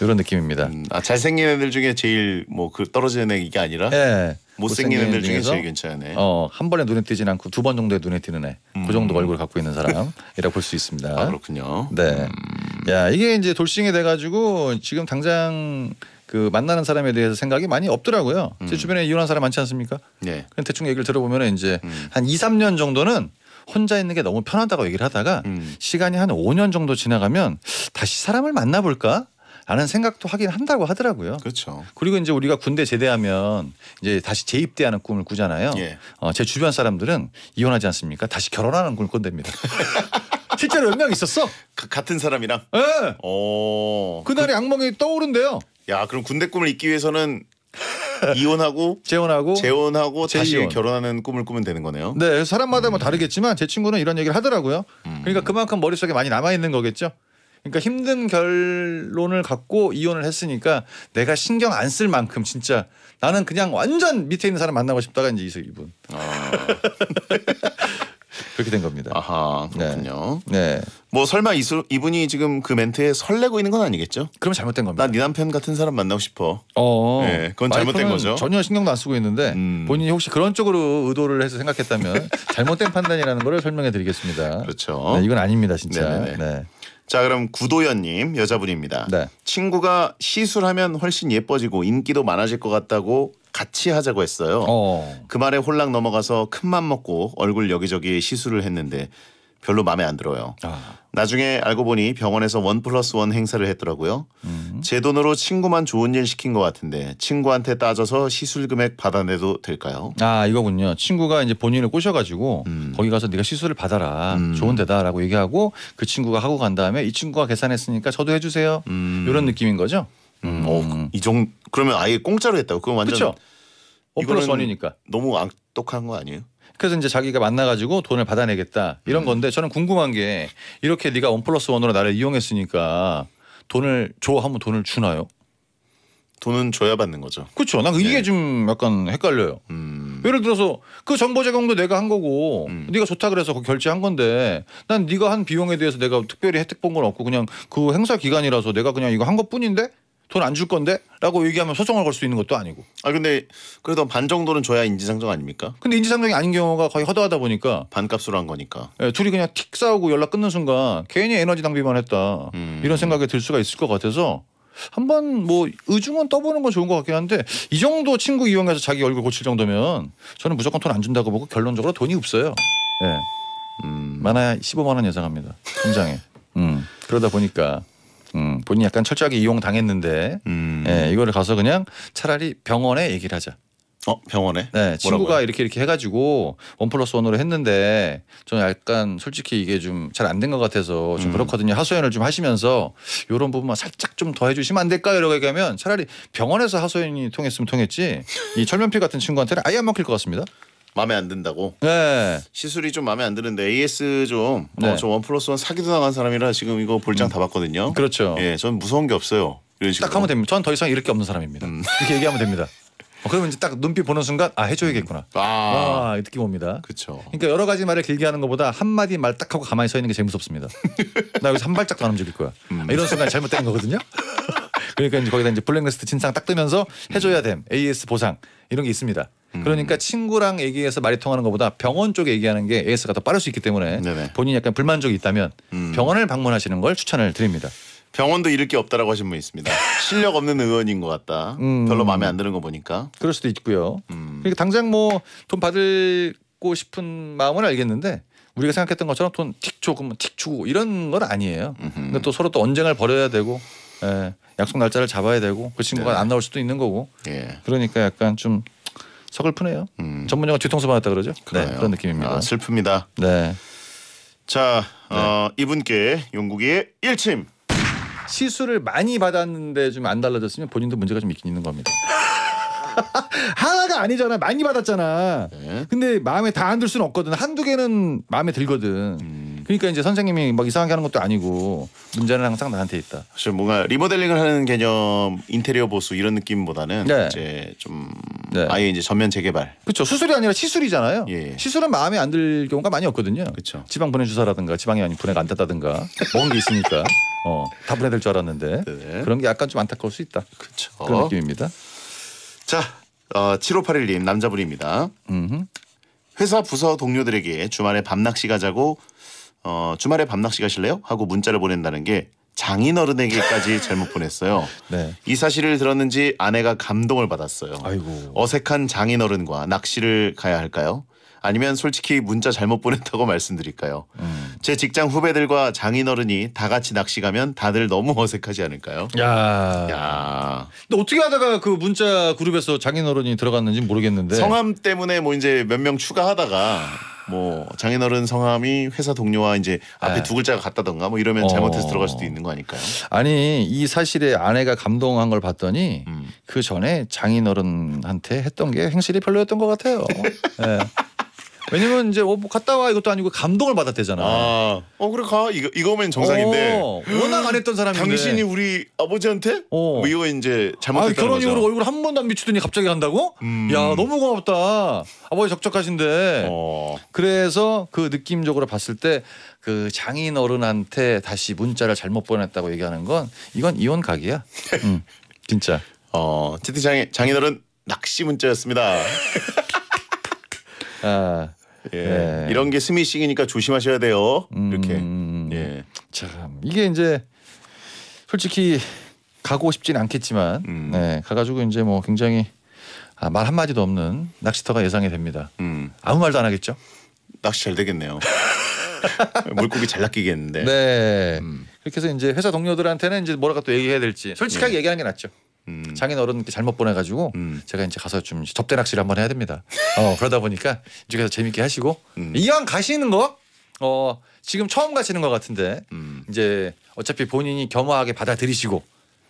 이런 느낌입니다. 음, 아 잘생긴 애들 중에 제일 뭐 그 떨어지는 애가 아니라. 네. 못생긴 애들 중에 제일 괜찮네. 어, 한 번에 눈에 띄진 않고 두 번 정도에 눈에 띄는 애. 음. 그 정도 음. 얼굴 갖고 있는 사람이라고 볼 수 있습니다. 아, 그렇군요. 네. 음. 야, 이게 이제 돌싱이 돼 가지고 지금 당장 그 만나는 사람에 대해서 생각이 많이 없더라고요. 음. 제 주변에 이혼한 사람 많지 않습니까? 네. 그냥 대충 얘기를 들어보면 이제 음. 한 2, 3년 정도는 혼자 있는 게 너무 편하다고 얘기를 하다가 음. 시간이 한 5년 정도 지나가면 다시 사람을 만나볼까? 라는 생각도 하긴 한다고 하더라고요. 그렇죠. 그리고 이제 우리가 군대 제대하면 이제 다시 재입대하는 꿈을 꾸잖아요. 예. 어, 제 주변 사람들은 이혼하지 않습니까? 다시 결혼하는 꿈을 꾼답니다. 실제로 몇 명 있었어? 그, 같은 사람이랑. 예. 네. 어. 오. 그날의 그, 악몽이 떠오른대요. 야, 그럼 군대 꿈을 잊기 위해서는 이혼하고 재혼하고 재혼하고 재혼 다시 결혼하는 꿈을 꾸면 되는 거네요. 네, 사람마다 뭐 음. 뭐 다르겠지만 제 친구는 이런 얘기를 하더라고요. 음. 그러니까 그만큼 머릿속에 많이 남아 있는 거겠죠. 그러니까 힘든 결론을 갖고 이혼을 했으니까 내가 신경 안 쓸 만큼 진짜 나는 그냥 완전 밑에 있는 사람 만나고 싶다가 이제 이분. 아. 그렇게 된 겁니다. 아하 그렇군요. 네. 네. 뭐 설마 이수, 이분이 지금 그 멘트에 설레고 있는 건 아니겠죠? 그럼 잘못된 겁니다. 난네 남편 같은 사람 만나고 싶어. 어. 네, 그건 잘못된 거죠. 전혀 신경도 안 쓰고 있는데 음. 본인이 혹시 그런 쪽으로 의도를 해서 생각했다면 잘못된 판단이라는 걸 설명해 드리겠습니다. 그렇죠. 네, 이건 아닙니다, 진짜. 네네네. 네. 자 그럼 구도연님 여자분입니다. 네. 친구가 시술하면 훨씬 예뻐지고 인기도 많아질 것 같다고 같이 하자고 했어요. 어. 그 말에 홀랑 넘어가서 큰 맘 먹고 얼굴 여기저기 시술을 했는데 별로 마음에 안 들어요. 아. 나중에 알고 보니 병원에서 원 플러스 원 행사를 했더라고요. 음. 제 돈으로 친구만 좋은 일 시킨 것 같은데 친구한테 따져서 시술 금액 받아내도 될까요? 아 이거군요. 친구가 이제 본인을 꼬셔가지고 음. 거기 가서 네가 시술을 받아라. 음. 좋은 데다라고 얘기하고 그 친구가 하고 간 다음에 이 친구가 계산했으니까 저도 해주세요. 이런 음. 느낌인 거죠. 음. 음. 어, 이정 그러면 아예 공짜로 했다고? 그건 완전 원 플러스 원이니까 너무 악독한 거 아니에요? 그래서 이제 자기가 만나가지고 돈을 받아내겠다 이런 음. 건데 저는 궁금한 게 이렇게 네가 원 플러스 원으로 나를 이용했으니까 돈을 줘 하면 돈을 주나요? 돈은 줘야 받는 거죠. 그렇죠. 난 이게 네. 좀 약간 헷갈려요. 음. 예를 들어서 그 정보 제공도 내가 한 거고 음. 네가 좋다 그래서 결제한 건데 난 네가 한 비용에 대해서 내가 특별히 혜택 본 건 없고 그냥 그 행사 기간이라서 내가 그냥 이거 한 것뿐인데 돈안줄 건데라고 얘기하면 소송을 걸 수 있는 것도 아니고. 아 근데 그래도 반 정도는 줘야 인지상정 아닙니까? 근데 인지상정이 아닌 경우가 거의 허다하다 보니까 반값으로 한 거니까. 예, 둘이 그냥 틱 싸우고 연락 끊는 순간 괜히 에너지 낭비만 했다 음. 이런 생각이 들 수가 있을 것 같아서 한번 뭐 의중은 떠보는 건 좋은 것 같긴 한데 이 정도 친구 이용해서 자기 얼굴 고칠 정도면 저는 무조건 돈 안 준다고 보고 결론적으로 돈이 없어요. 예. 음. 많아야 15만 원 예상합니다. 통장에. 음. 그러다 보니까 음, 본인이 약간 철저하게 이용당했는데 음. 예, 이거를 가서 그냥 차라리 병원에 얘기를 하자. 어 병원에? 네 친구가 이렇게 이렇게 해가지고 원 플러스 원으로 했는데 저는 약간 솔직히 이게 좀 잘 안 된 것 같아서 좀 음. 그렇거든요 하소연을 좀 하시면서 이런 부분만 살짝 좀 더 해주시면 안 될까요? 이렇게 얘기하면 차라리 병원에서 하소연이 통했으면 통했지 이 철면피 같은 친구한테는 아예 안 먹힐 것 같습니다. 마음에 안 든다고. 네. 시술이 좀 마음에 안 드는데 AS 좀저 어, 네. 어, 원 플러스 원 사기도 나간 사람이라 지금 이거 볼장 음. 다 봤거든요. 그렇죠. 예, 전 무서운 게 없어요. 이런 식으로. 딱 하면 됩니다. 전 더 이상 이렇게 없는 사람입니다. 음. 이렇게 얘기하면 됩니다. 어, 그러면 이제 딱 눈빛 보는 순간 아 해줘야겠구나. 아, 아 느낌 옵니다. 그렇죠. 그러니까 여러 가지 말을 길게 하는 것보다 한 마디 말 딱 하고 가만히 서 있는 게 제일 무섭습니다. 나 여기서 한 발짝도 안 움직일 거야. 음. 아, 이런 순간 잘못된 거거든요. 그러니까 이제 거기다 이제 블랙리스트 진상 딱 뜨면서 해줘야 음. 됨 AS 보상 이런 게 있습니다. 음. 그러니까 친구랑 얘기해서 말이 통하는 것보다 병원 쪽 얘기하는 게 AS가 더 빠를 수 있기 때문에 네네. 본인이 약간 불만족이 있다면 음. 병원을 방문하시는 걸 추천을 드립니다. 병원도 잃을 게 없다라고 하신 분 있습니다. 실력 없는 의원인 것 같다. 음. 별로 마음에 안 드는 거 보니까. 그럴 수도 있고요. 음. 그러니까 당장 뭐 돈 받고 을 싶은 마음은 알겠는데 우리가 생각했던 것처럼 돈 틱 조금 틱 주고 이런 건 아니에요. 근데 또 서로 또 언쟁을 벌여야 되고 에, 예, 약속 날짜를 잡아야 되고 그 친구가 네. 안 나올 수도 있는 거고. 예. 그러니까 약간 좀 서글프네요. 음. 전문용어 뒤통수 받았다 그러죠? 그래요. 네, 그런 느낌입니다. 아, 슬픕니다. 네. 자, 네. 어, 이분께 용국이의 일침. 시술을 많이 받았는데 좀 안 달라졌으면 본인도 문제가 좀 있긴 있는 겁니다. 하나가 아니잖아. 많이 받았잖아. 네. 근데 마음에 다 안 들 수는 없거든. 한두 개는 마음에 들거든. 음. 그러니까 이제 선생님이 막 이상하게 하는 것도 아니고 문제는 항상 나한테 있다. 사실 뭔가 리모델링을 하는 개념 인테리어 보수 이런 느낌보다는 네. 이제 좀 네. 아예 이제 전면 재개발. 그렇죠. 수술이 아니라 시술이잖아요. 예. 예. 시술은 마음에 안 들 경우가 많이 없거든요. 그렇죠. 지방 분해 주사라든가 지방이 아닌 분해가 안 닿다든가 먹게 있으니까 어, 다 분해될 줄 알았는데 네, 네 그런 게 약간 좀 안타까울 수 있다. 그렇죠. 그런 느낌입니다. 자, 어, 7581님 남자분입니다. 음흠. 회사 부서 동료들에게 주말에 밤낚시 가자고 어, 주말에 밤낚시 가실래요? 하고 문자를 보낸다는 게 장인어른에게까지 잘못 보냈어요. 네. 이 사실을 들었는지 아내가 감동을 받았어요. 아이고. 어색한 장인어른과 낚시를 가야 할까요? 아니면 솔직히 문자 잘못 보냈다고 말씀드릴까요? 음. 제 직장 후배들과 장인어른이 다 같이 낚시 가면 다들 너무 어색하지 않을까요? 야. 야. 근데 어떻게 하다가 그 문자 그룹에서 장인어른이 들어갔는지 모르겠는데 성함 때문에 뭐 이제 몇 명 추가하다가 아. 뭐 장인어른 성함이 회사 동료와 이제 앞에 네. 두 글자가 같다던가 뭐 이러면 잘못해서 어. 들어갈 수도 있는 거 아닐까요? 아니 이 사실에 아내가 감동한 걸 봤더니 음. 그 전에 장인어른한테 했던 게 행실이 별로였던 것 같아요. 네. 왜냐면 이제 어, 뭐 갔다 와 이것도 아니고 감동을 받았대잖아. 아, 어 그래 가 이거 이거면 정상인데 어, 워낙 안 했던 사람인데 당신이 우리 아버지한테 어. 뭐 이거 이제 잘못했다는 아, 결혼 이후로 얼굴 한 번도 안 비추더니 갑자기 한다고 음. 야 너무 고맙다. 아버지 적적하신데 어. 그래서 그 느낌적으로 봤을 때 그 장인 어른한테 다시 문자를 잘못 보냈다고 얘기하는 건 이건 이혼 각이야. 음, 진짜. 어, 채팅장인 장인어른 낚시 문자였습니다. 아, 예. 예. 이런 게 스미싱이니까 조심하셔야 돼요. 음, 이렇게. 음, 음, 예. 참 이게 이제 솔직히 가고 싶진 않겠지만 음. 네, 가가지고 이제 뭐 굉장히 아, 말 한마디도 없는 낚시터가 예상이 됩니다. 음. 아무 말도 안 하겠죠? 낚시 잘 되겠네요. 물고기 잘 낚이겠는데. 네. 음. 그렇게 해서 이제 회사 동료들한테는 이제 뭐라고 또 얘기해야 될지 솔직하게 네. 얘기하는 게 낫죠. 음. 장인 어른 잘못 보내가지고 음. 제가 이제 가서 좀 접대 낚시를 한번 해야 됩니다. 어 그러다 보니까 이쪽에서 재밌게 하시고 음. 이왕 가시는 거. 어 지금 처음 가시는 것 같은데 음. 이제 어차피 본인이 겸허하게 받아들이시고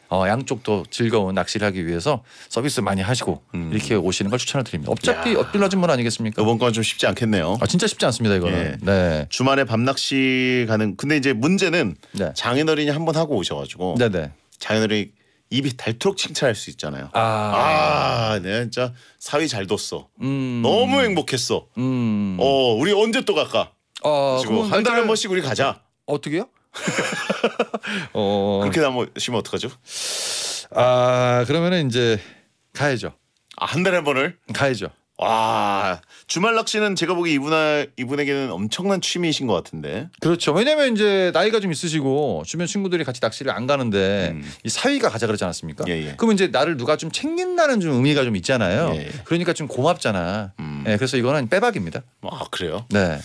어, 양쪽도 즐거운 낚시를 하기 위해서 서비스 많이 하시고 음. 이렇게 오시는 걸 추천을 드립니다. 어차피 엇빌러진분 아니겠습니까? 이번 건 좀 쉽지 않겠네요. 아, 진짜 쉽지 않습니다 이거는. 예. 네. 주말에 밤낚시 가는 근데 이제 문제는 네. 장인어른이 한번 하고 오셔가지고 네네. 장인어른이 입이 닳도록 칭찬할 수 있잖아요. 아, 아내 네, 진짜 사위 잘 뒀어. 음. 너무 행복했어. 음. 어, 우리 언제 또 갈까? 어, 그리고 한 달에 한 번씩 우리 가자. 어떻게요? 어... 그렇게 남면 어떡하죠? 아, 그러면은 이제 가야죠. 아, 한 달에 한 번을 가야죠. 와 주말 낚시는 제가 보기 이분아 이분에게는 엄청난 취미이신 것 같은데. 그렇죠. 왜냐면 이제 나이가 좀 있으시고 주변 친구들이 같이 낚시를 안 가는데 음. 이 사위가 가자 그러지 않았습니까? 예, 예. 그럼 이제 나를 누가 좀 챙긴다는 좀 의미가 좀 있잖아요. 예, 예. 그러니까 좀 고맙잖아. 음. 예, 그래서 이거는 빼박입니다. 아 그래요? 네.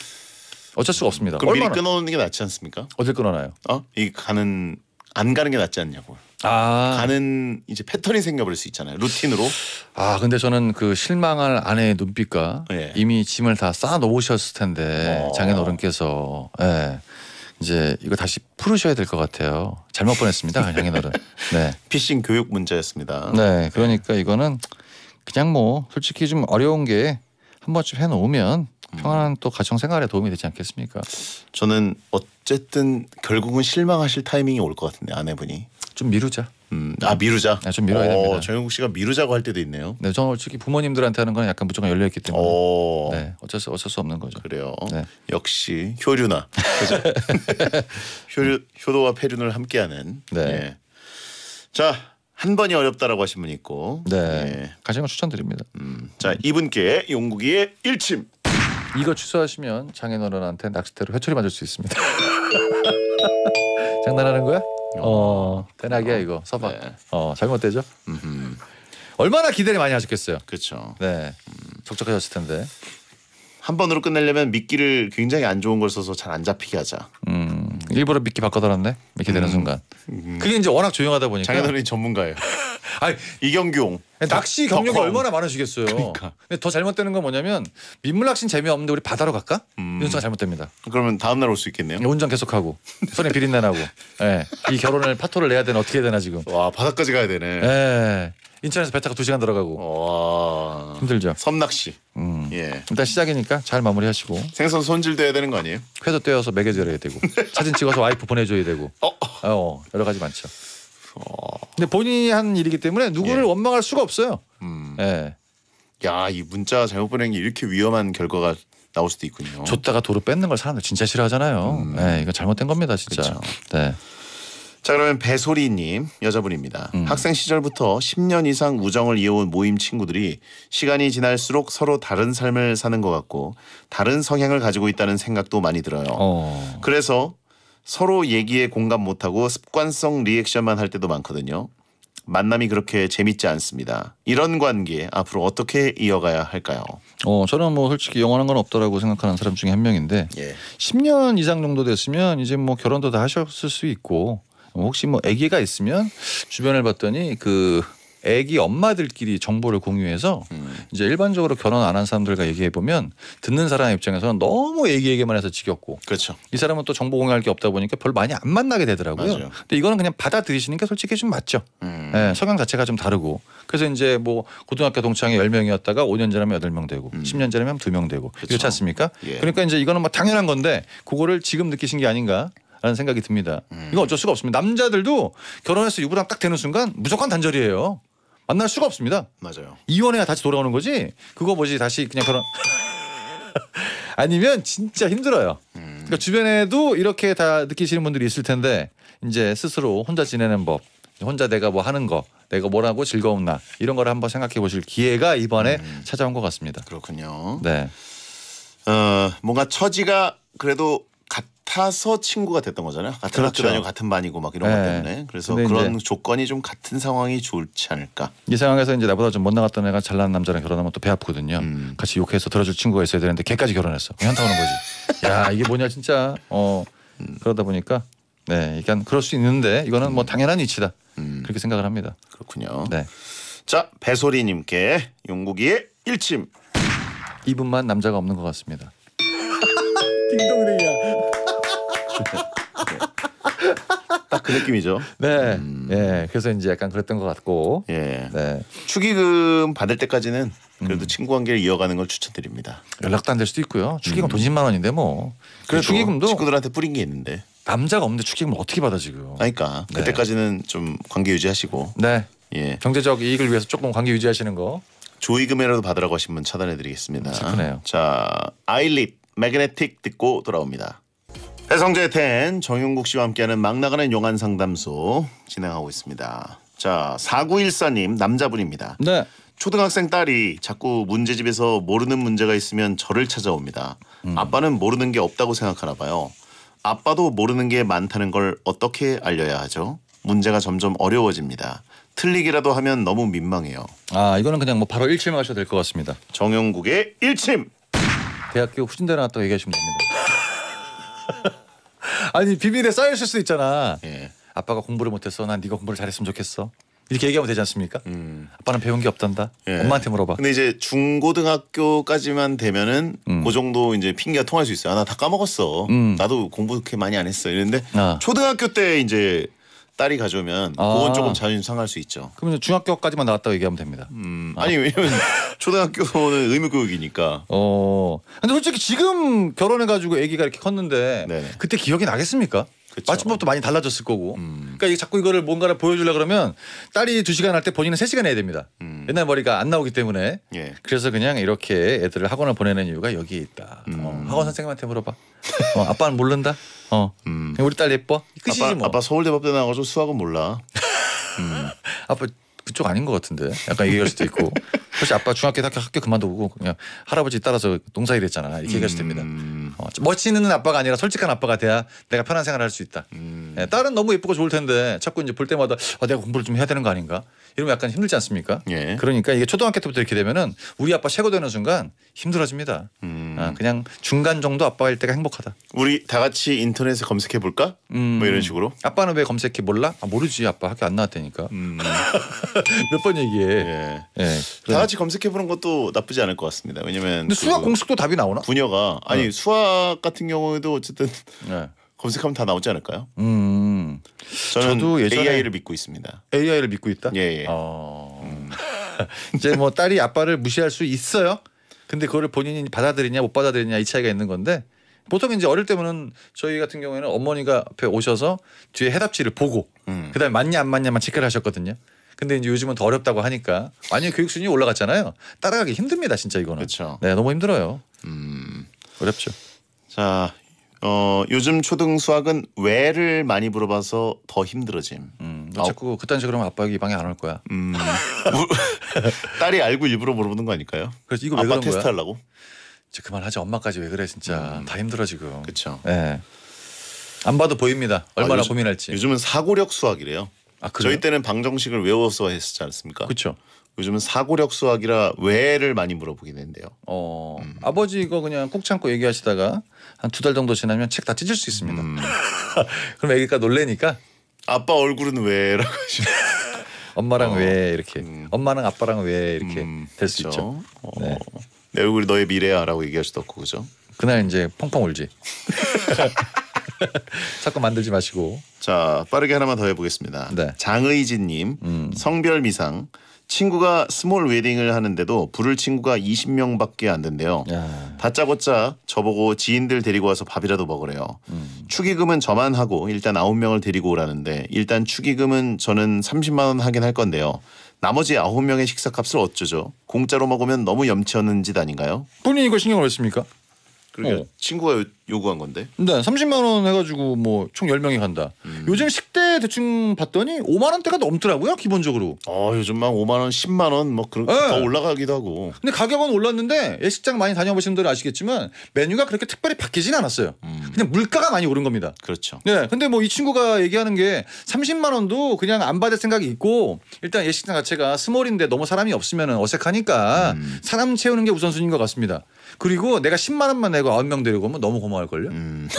어쩔 수가 없습니다. 그럼 얼마나... 미리 끊어놓는 게 낫지 않습니까? 어딜 끊어놔요? 어? 이 가는 안 가는 게 낫지 않냐고. 아. 가는 이제 패턴이 생겨버릴 수 있잖아요. 루틴으로. 아 근데 저는 그 실망할 아내의 눈빛과 예. 이미 짐을 다 쌓아 놓으셨을 텐데 어. 장인 어른께서 예. 이제 이거 다시 풀으셔야 될 것 같아요. 잘못 보냈습니다, 그 장인 어른. 네. 피싱 교육 문제였습니다. 네, 그러니까 이거는 그냥 뭐 솔직히 좀 어려운 게 한 번쯤 해놓으면 음. 평안한 또 가정 생활에 도움이 되지 않겠습니까? 저는 어쨌든 결국은 실망하실 타이밍이 올 것 같은데 아내분이. 좀 미루자. 음, 아 미루자. 네, 좀 미뤄야 오, 어, 됩니다. 정영국 씨가 미루자고 할 때도 있네요. 네, 저는 솔직히 부모님들한테 하는 건 약간 무조건 열려 있기 때문에. 오. 어. 네, 어쩔 수 어쩔 수 없는 거죠. 그래요. 네. 역시 효류나 그죠? 효류 효도와 폐륜을 함께하는. 네. 네. 예. 자한 번이 어렵다라고 하신 분 있고. 네. 네. 예. 가장 추천드립니다. 음, 자 이분께 용국이의 일침. 이거 취소하시면 장인어른한테 낚싯대로 회초리 맞을 수 있습니다. 장난하는 거야? 어, 대나기야 어. 이거 서봐. 네. 어 잘못되죠? 음 얼마나 기대를 많이 하셨겠어요. 그렇죠. 네, 적적하셨을 음, 텐데. 한 번으로 끝내려면 미끼를 굉장히 안 좋은 걸 써서 잘 안 잡히게 하자. 음, 일부러 미끼 바꿔달았네. 미끼 되는 음. 순간. 음. 그게 이제 워낙 조용하다 보니까. 장현우이 전문가예요. 아 이경규 네, 낚시 경력이 더 얼마나 많으시겠어요. 그러니까. 근데 더 잘못되는 건 뭐냐면 민물 낚시는 재미없는데 우리 바다로 갈까? 음. 이런 생각 잘못됩니다. 그러면 다음 날 올 수 있겠네요. 운전 네, 계속하고 손에 비린내 나고 네. 이 결혼을 파토를 내야 되나 어떻게 해야 되나 지금. 와 바다까지 가야 되네. 네. 인천에서 배 타고 두 시간 들어가고. 와. 힘들죠. 섬낚시. 음. 예. 일단 시작이니까 잘 마무리하시고. 생선 손질돼야 되는 거 아니에요? 회도 떼어서 매겨져야 되고 사진 찍어서 와이프 보내줘야 되고. 어. 어 여러 가지 많죠. 어. 근데 본인이 한 일이기 때문에 누구를 예. 원망할 수가 없어요. 음. 예. 야, 이 문자 잘못 보낸 게 이렇게 위험한 결과가 나올 수도 있군요. 줬다가 도로 뺏는 걸 사람들 진짜 싫어하잖아요. 음. 네, 이거 잘못된 겁니다, 진짜. 그쵸. 네. 자 그러면 배소리님 여자분입니다. 음. 학생 시절부터 10년 이상 우정을 이어온 모임 친구들이 시간이 지날수록 서로 다른 삶을 사는 것 같고 다른 성향을 가지고 있다는 생각도 많이 들어요. 어. 그래서 서로 얘기에 공감 못하고 습관성 리액션만 할 때도 많거든요. 만남이 그렇게 재밌지 않습니다. 이런 관계 앞으로 어떻게 이어가야 할까요? 어, 저는 뭐 솔직히 영원한 건 없다라고 생각하는 사람 중에 한 명인데 예. 10년 이상 정도 됐으면 이제 뭐 결혼도 다 하셨을 수 있고 혹시 뭐 아기가 있으면 주변을 봤더니 그 애기 엄마들끼리 정보를 공유해서 음. 이제 일반적으로 결혼 안 한 사람들과 얘기해 보면 듣는 사람 입장에서는 너무 애기 에게만 해서 지겹고 그렇죠. 이 사람은 또 정보 공유할 게 없다 보니까 별로 많이 안 만나게 되더라고요. 맞아요. 근데 이거는 그냥 받아들이시는 게 솔직히 좀 맞죠. 음. 네, 성향 자체가 좀 다르고 그래서 이제 뭐 고등학교 동창이 열명이었다가 5년 전에 여덟 명 되고 음. 10년 전에 두명 되고 그렇죠. 그렇지 않습니까? 예. 그러니까 이제 이거는 뭐 당연한 건데 그거를 지금 느끼신 게 아닌가 라는 생각이 듭니다. 음. 이건 어쩔 수가 없습니다. 남자들도 결혼해서 유부랑 딱 되는 순간 무조건 단절이에요. 만날 수가 없습니다. 맞아요. 이혼해야 다시 돌아오는 거지. 그거 뭐지 다시 그냥 그런 아니면 진짜 힘들어요. 음. 그러니까 주변에도 이렇게 다 느끼시는 분들이 있을 텐데 이제 스스로 혼자 지내는 법, 혼자 내가 뭐 하는 거, 내가 뭐라고 즐거운 나 이런 걸 한번 생각해 보실 기회가 이번에 음. 찾아온 것 같습니다. 그렇군요. 네. 어, 뭔가 처지가 그래도 같아서 친구가 됐던 거잖아요. 같은 그렇죠. 학교 다니고 같은 반이고 막 이런 네. 것 때문에. 그래서 그런 조건이 좀 같은 상황이 좋지 않을까. 이 상황에서 이제 나보다 좀 못 나갔던 애가 잘난 남자랑 결혼하면 또 배 아프거든요. 음. 같이 욕해서 들어줄 친구가 있어야 되는데 걔까지 결혼했어. 현타 오는 거지. 야 이게 뭐냐 진짜. 어 음. 그러다 보니까 네, 그러니까 그럴 수 있는데 이거는 뭐 음. 뭐 당연한 위치다 음. 그렇게 생각을 합니다. 그렇군요. 네. 자 배소리님께 용국이의 일침. 이분만 남자가 없는 것 같습니다. 딩동댕이야. 네. 딱그 느낌이죠. 네. 음. 예. 그래서 이제 약간 그랬던 것 같고. 예. 네. 축의금 받을 때까지는 그래도 음. 친구 관계를 이어가는 걸 추천드립니다. 연락도 안 될 수도 있고요. 축의금 음. 돈 10만 원인데 뭐. 그래 축의금도 친구들한테 뿌린 게 있는데. 남자가 없는데 축의금을 어떻게 받아 지금. 그러니까 네. 그때까지는 좀 관계 유지하시고. 네. 예. 경제적 이익을 위해서 조금 관계 유지하시는 거. 조의금이라도 받으라고 하신 분 차단해드리겠습니다. 슬프네요. 자, 아일릿 매그네틱 듣고 돌아옵니다. 해성재 텐 정용국 씨와 함께하는 막 나가는 용안 상담소 진행하고 있습니다. 자, 4914님 남자분입니다. 네. 초등학생 딸이 자꾸 문제집에서 모르는 문제가 있으면 저를 찾아옵니다. 음. 아빠는 모르는 게 없다고 생각하나 봐요. 아빠도 모르는 게 많다는 걸 어떻게 알려야 하죠? 문제가 점점 어려워집니다. 틀리기라도 하면 너무 민망해요. 아 이거는 그냥 뭐 바로 일침 하셔도 될 것 같습니다. 정용국의 일침. 대학교 후진대 나왔다고 얘기하시면 됩니다. 아니 비밀에 쌓여있을 수 있잖아. 예. 아빠가 공부를 못했어. 난 네가 공부를 잘했으면 좋겠어. 이렇게 얘기하면 되지 않습니까? 음. 아빠는 배운 게 없단다. 예. 엄마한테 물어봐. 근데 이제 중고등학교까지만 되면은 음. 그 정도 이제 핑계가 통할 수 있어요. 아, 나 다 까먹었어. 음. 나도 공부 그렇게 많이 안 했어. 이랬는데 아. 초등학교 때 이제 딸이 가져오면 아. 그건 조금 자존심 상할 수 있죠. 그러면 중학교까지만 나왔다고 얘기하면 됩니다. 음, 음, 아니 왜냐면 초등학교는 의무 교육이니까. 어. 근데 솔직히 지금 결혼해 가지고 아기가 이렇게 컸는데 네네. 그때 기억이 나겠습니까? 그쵸. 맞춤법도 많이 달라졌을 거고. 음. 그러니까 이게 자꾸 이거를 뭔가를 보여주려 그러면 딸이 두 시간 할 때 본인은 세 시간 해야 됩니다. 음. 옛날 머리가 안 나오기 때문에. 예. 그래서 그냥 이렇게 애들을 학원을 보내는 이유가 여기에 있다. 어, 음. 어, 학원 선생님한테 물어봐. 어, 아빠는 모른다. 어. 음. 우리 딸 예뻐? 끝이지 아빠, 뭐. 아빠 서울대법대 나가서 수학은 몰라. 음. 아빠 그쪽 아닌 것 같은데 약간 얘기할 수도 있고 혹시 아빠 중학교 대학교 학교 그만두고 그냥 할아버지 따라서 농사일 했잖아 이렇게 얘기할 수도 있습니다 음. 어, 멋지는 아빠가 아니라 솔직한 아빠가 돼야 내가 편한 생활을 할 수 있다 음. 예, 딸은 너무 예쁘고 좋을 텐데 자꾸 이제 볼 때마다 아, 내가 공부를 좀 해야 되는 거 아닌가 이러면 약간 힘들지 않습니까 예. 그러니까 이게 초등학교 때부터 이렇게 되면은 우리 아빠 최고 되는 순간 힘들어집니다 음. 아, 그냥 중간 정도 아빠일 때가 행복하다. 우리 다 같이 인터넷에 검색해 볼까? 음. 뭐 이런 음. 식으로. 아빠는 왜 검색해 몰라? 아, 모르지. 아빠 학교 안 나왔다니까. 음. 몇번 얘기해. 예. 예. 다 같이 검색해 보는 것도 나쁘지 않을 것 같습니다. 왜냐면 근 수학 공식도 답이 나오나? 분녀가 아니 네. 수학 같은 경우에도 어쨌든 네. 검색하면 다 나오지 않을까요? 음. 저는 저도 예전에 AI를 믿고 있습니다. AI를 믿고 있다? 예. 예. 어... 음. 이제 뭐 딸이 아빠를 무시할 수 있어요? 근데 그거를 본인이 받아들이냐 못 받아들이냐 이 차이가 있는 건데 보통 이제 어릴 때면은 저희 같은 경우에는 어머니가 앞에 오셔서 뒤에 해답지를 보고 음. 그다음에 맞냐 안 맞냐만 체크를 하셨거든요. 근데 이제 요즘은 더 어렵다고 하니까 많이 교육 수준이 올라갔잖아요. 따라가기 힘듭니다, 진짜 이거는. 그쵸. 네, 너무 힘들어요. 음. 어렵죠. 자, 어, 요즘 초등 수학은 왜를 많이 물어봐서 더 힘들어짐. 음, 자꾸 그딴 식으로 하면 아빠 가이 방에 안 올 거야. 음. 딸이 알고 일부러 물어보는 거 아닐까요? 그래서 이거 왜 아빠 테스트 거야? 하려고? 이제 그만하지 엄마까지 왜 그래 진짜. 음. 다 힘들어 지금. 그렇죠. 네. 안 봐도 보입니다. 아, 얼마나 아, 요즘, 고민할지. 요즘은 사고력 수학이래요. 아, 저희 때는 방정식을 외워서 했었지 않습니까? 그렇죠. 요즘은 사고력 수학이라 왜를 많이 물어보게 는데요 어, 음. 아버지 이거 그냥 꾹 참고 얘기하시다가 한두달 정도 지나면 책 다 찢을 수 있습니다. 음. 그럼 애기가 놀래니까 아빠 얼굴은 왜라고 엄마랑 어. 왜 이렇게 음. 엄마랑 아빠랑 왜 이렇게 음. 될수 있죠. 어. 네. 내 얼굴이 너의 미래야라고 얘기할 수도 없고 그죠. 그날 이제 펑펑 울지. 자꾸 만들지 마시고. 자 빠르게 하나만 더 해보겠습니다. 네. 장의진님 음. 성별 미상 친구가 스몰 웨딩을 하는데도 부를 친구가 20명밖에 안 된대요. 야. 예. 다짜고짜 저보고 지인들 데리고 와서 밥이라도 먹으래요. 음. 축의금은 저만 하고 일단 9명을 데리고 오라는데 일단 축의금은 저는 30만 원 하긴 할 건데요. 나머지 9명의 식사값을 어쩌죠? 공짜로 먹으면 너무 염치 없는 짓 아닌가요? 본인이 거 신경 을 쓰십니까? 그러니까 어. 친구가 요, 구한 건데. 근데 네, 30만 원 해가지고 뭐 총 10명이 간다. 음. 요즘 식대 대충 봤더니 5만 원대가 넘더라고요 기본적으로. 어 요즘 막 5만 원, 10만 원뭐 그런 네. 더 올라가기도 하고. 근데 가격은 올랐는데 예식장 많이 다녀보신 분들 아시겠지만 메뉴가 그렇게 특별히 바뀌진 않았어요. 음. 그냥 물가가 많이 오른 겁니다. 그렇죠. 네, 근데 뭐 이 친구가 얘기하는 게 30만 원도 그냥 안 받을 생각이 있고 일단 예식장 자체가 스몰인데 너무 사람이 없으면 어색하니까 음. 사람 채우는 게 우선순위인 것 같습니다. 그리고 내가 10만 원만 내고 9명 데리고 오면 너무 고마울 걸요. 음. 네.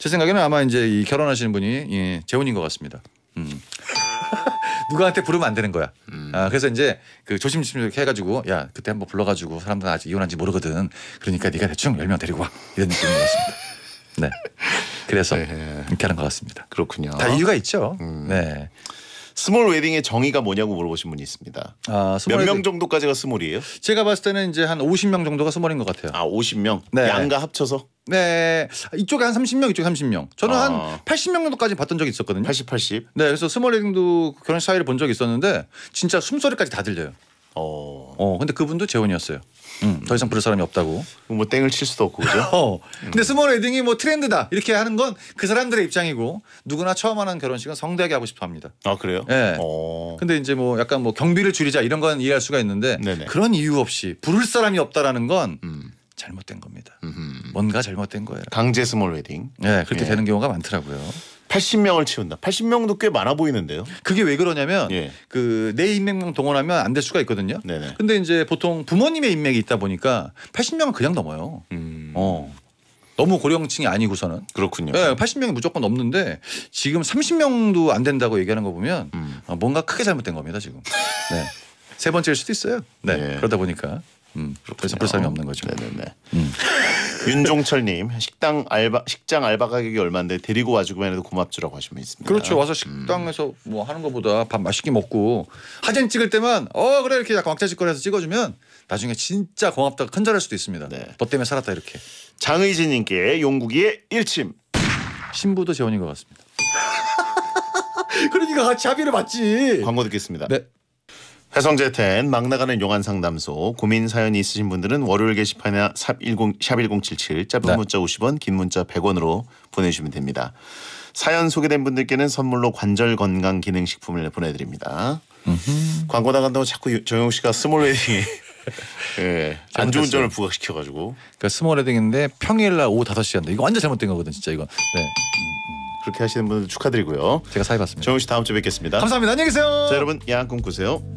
제 생각에는 아마 이제 이 결혼하시는 분이 예, 재혼인 것 같습니다. 음. 누구한테 부르면 안 되는 거야. 음. 아, 그래서 이제 그 조심조심 게 해가지고 야 그때 한번 불러가지고 사람들 아직 이혼한지 모르거든. 그러니까 네가 대충 10명 데리고 와 이런 느낌인 것 같습니다. 네. 그래서 네. 이렇게 하는 것 같습니다. 그렇군요. 다 이유가 있죠. 음. 네. 스몰 웨딩의 정의가 뭐냐고 물어보신 분이 있습니다. 아, 몇 명 정도까지가 스몰이에요? 제가 봤을 때는 이제 한 50명 정도가 스몰인 것 같아요. 아, 50명? 네. 양과 합쳐서? 네. 이쪽에 한 30명, 이쪽에 30명. 저는 아. 한 80명 정도까지 봤던 적이 있었거든요. 80, 80. 네. 그래서 스몰 웨딩도 결혼 사이를 본 적이 있었는데 진짜 숨소리까지 다 들려요. 어. 어. 근데 그분도 재혼이었어요. 음. 더 이상 부를 사람이 없다고. 뭐, 뭐 땡을 칠 수도 없고 그죠? 어. 음. 근데 스몰 웨딩이 뭐 트렌드다 이렇게 하는 건 그 사람들의 입장이고 누구나 처음 하는 결혼식은 성대하게 하고 싶어합니다. 아 그래요? 네. 예. 오. 어. 근데 이제 뭐 약간 뭐 경비를 줄이자 이런 건 이해할 수가 있는데 네네. 그런 이유 없이 부를 사람이 없다라는 건. 음. 잘못된 겁니다. 음흠. 뭔가 잘못된 거예요. 강제 스몰 웨딩. 네, 그렇게 예. 되는 경우가 많더라고요. 80명을 치운다. 80명도 꽤 많아 보이는데요. 그게 왜 그러냐면 예. 그내 인맥만 동원하면 안 될 수가 있거든요. 네네. 근데 이제 보통 부모님의 인맥이 있다 보니까 80명은 그냥 넘어요. 음. 어. 너무 고령층이 아니고서는 그렇군요. 네, 예, 80명이 무조건 넘는데 지금 30명도 안 된다고 얘기하는 거 보면 음. 아, 뭔가 크게 잘못된 겁니다 지금. 네. 세 번째일 수도 있어요. 네. 네. 그러다 보니까 음, 그렇군요. 더 이상 볼 사람이 없는 거죠. 네네네. 음. 윤종철님 식당 알바 식장 알바 가격이 얼마인데 데리고 와주기만 해도 고맙지라고 하시면 있습니다. 그렇죠. 와서 식당에서 뭐 하는 것보다 밥 맛있게 먹고 사진 찍을 때만 어 그래 이렇게 약간 왁자지껄해서 찍어주면 나중에 진짜 고맙다고 큰절할 수도 있습니다. 네. 너 때문에 살았다 이렇게. 장의진님께 용국이의 일침. 신부도 재원인 것 같습니다. 그러니까 같이 합의를 맞지. 광고 듣겠습니다. 네. 해성재텐 막 나가는 용안 상담소 고민 사연이 있으신 분들은 월요일 게시판에 샵 10, 1077 짧은 네. 문자 50원 긴 문자 100원으로 보내주시면 됩니다. 사연 소개된 분들께는 선물로 관절 건강 기능 식품을 보내드립니다. 광고 나간다고 자꾸 정용 씨가 스몰 웨딩에 예, 안 좋은 점을 부각시켜가지고 그러니까 스몰 웨딩인데 평일날 오후 5시 였는데 이거 완전 잘못된 거거든 진짜 이거 네. 음, 음. 그렇게 하시는 분들 축하드리고요. 제가 사해봤습니다. 정용 씨 다음 주에 뵙겠습니다. 감사합니다. 안녕히 계세요. 자 여러분 야한 꿈 꾸세요.